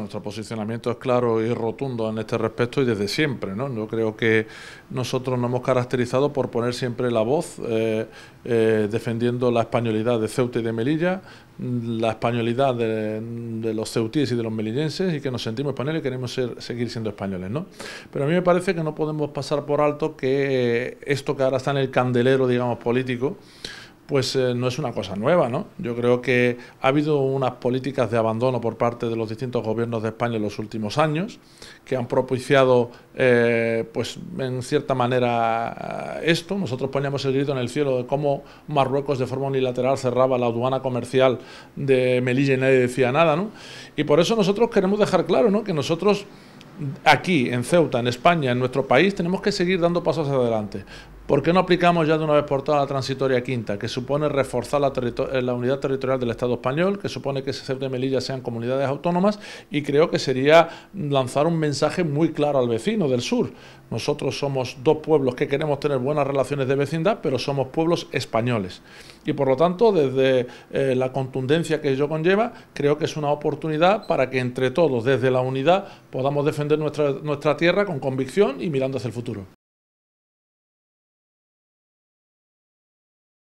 nuestro posicionamiento es claro y rotundo en este respecto y desde siempre. ¿no? Yo creo que nosotros nos hemos caracterizado por poner siempre la voz eh, eh, defendiendo la españolidad de Ceuta y de Melilla, mm, la españolidad de, los ceutíes y de los melillenses y que nos sentimos españoles y queremos seguir siendo españoles. ¿no? Pero a mí me parece que no podemos pasar por alto que esto que ahora está en el candelero, digamos, político, pues eh, no es una cosa nueva, ¿no? Yo creo que ha habido unas políticas de abandono por parte de los distintos gobiernos de España en los últimos años que han propiciado, eh, pues en cierta manera eh, esto. Nosotros poníamos el grito en el cielo de cómo Marruecos de forma unilateral cerraba la aduana comercial de Melilla y nadie decía nada, ¿no? Y por eso nosotros queremos dejar claro, ¿no? Que nosotros aquí, en Ceuta, en España, en nuestro país, tenemos que seguir dando pasos adelante. ¿Por qué no aplicamos ya de una vez por todas la transitoria quinta, que supone reforzar la, eh, unidad territorial del Estado español, que supone que Ceuta de Melilla sean comunidades autónomas y creo que sería lanzar un mensaje muy claro al vecino del sur? Nosotros somos dos pueblos que queremos tener buenas relaciones de vecindad, pero somos pueblos españoles. Y por lo tanto, desde eh, la contundencia que ello conlleva, creo que es una oportunidad para que entre todos, desde la unidad, podamos defender nuestra tierra con convicción y mirando hacia el futuro.